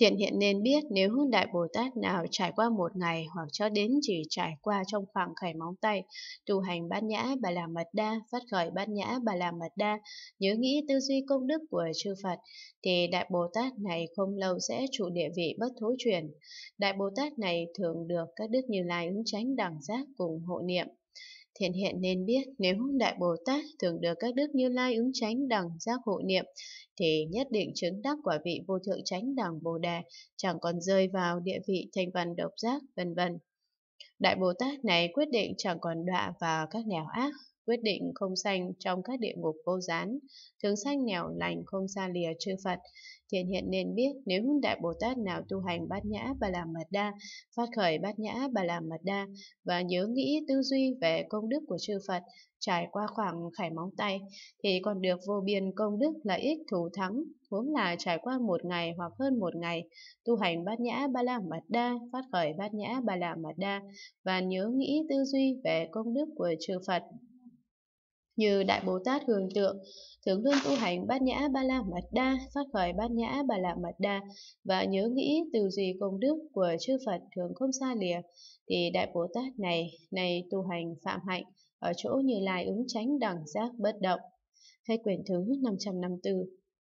Thiện hiện nên biết nếu Đại Bồ Tát nào trải qua một ngày hoặc cho đến chỉ trải qua trong khoảng khẩy móng tay, tu hành bát nhã bà la mật đa, phát khởi bát nhã bà la mật đa, nhớ nghĩ tư duy công đức của chư Phật, thì Đại Bồ Tát này không lâu sẽ trụ địa vị bất thối chuyển Đại Bồ Tát này thường được các đức như lai ứng tránh đẳng giác cùng hộ niệm. Thiện hiện nên biết nếu Đại Bồ Tát thường được các đức như lai ứng tránh đẳng giác hộ niệm, thì nhất định chứng đắc quả vị vô thượng tránh đẳng Bồ Đề, chẳng còn rơi vào địa vị thanh văn độc giác, vân vân. Đại Bồ Tát này quyết định chẳng còn đọa vào các nẻo ác, quyết định không sanh trong các địa ngục vô gián, thường sanh nghèo lành không xa lìa chư Phật. Thiện hiện nên biết nếu đại Bồ Tát nào tu hành bát nhã bà la mật đa, phát khởi bát nhã bà la mật đa và nhớ nghĩ tư duy về công đức của chư Phật trải qua khoảng khải móng tay thì còn được vô biên công đức lợi ích thù thắng huống là trải qua một ngày hoặc hơn một ngày tu hành bát nhã ba la mật đa phát khởi bát nhã ba la mật đa và nhớ nghĩ tư duy về công đức của chư phật như Đại Bồ Tát Hường Tượng, Thường Luân tu hành Bát Nhã Ba La Mật Đa, phát khởi Bát Nhã Ba La Mật Đa và nhớ nghĩ từ gì công đức của chư Phật thường không xa lìa, thì Đại Bồ Tát này, này tu hành phạm hạnh, ở chỗ Như Lai ứng tránh đẳng giác bất động. hay quyển thứ 554